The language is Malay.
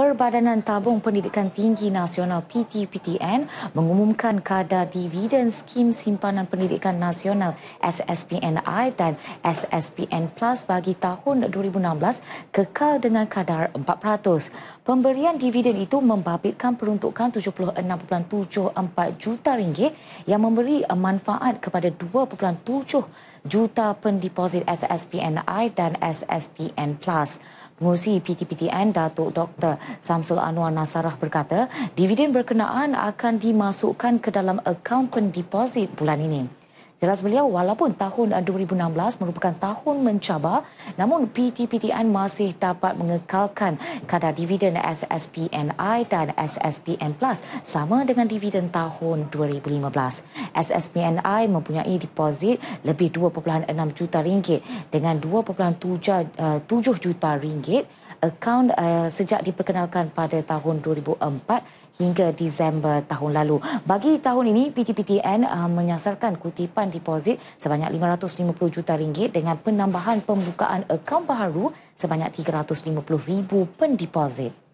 Perbadanan Tabung Pendidikan Tinggi Nasional PTPTN mengumumkan kadar dividen skim simpanan pendidikan nasional SSPNI dan SSPN Plus bagi tahun 2016 kekal dengan kadar 4%. Pemberian dividen itu membabitkan peruntukan 76.74 juta ringgit yang memberi manfaat kepada 2.7 juta pendeposit SSPNI dan SSPN Plus. Pengurusi PTPTN Datuk Dr. Samsul Anwar Nasarah berkata, dividen berkenaan akan dimasukkan ke dalam akaun pendeposit bulan ini. Jelas beliau, walaupun tahun 2016 eh, merupakan tahun mencabar, namun PTPTN masih dapat mengekalkan kadar dividen SSPNI dan SSPN Plus sama dengan dividen tahun 2015. SSPNI mempunyai deposit lebih 2.6 juta ringgit dengan 2.7 eh, juta ringgit akaun uh, sejak diperkenalkan pada tahun 2004 hingga Disember tahun lalu. Bagi tahun ini, PTPTN uh, menyasarkan kutipan deposit sebanyak 550 juta ringgit dengan penambahan pembukaan akaun baharu sebanyak 350 ribu pendeposit.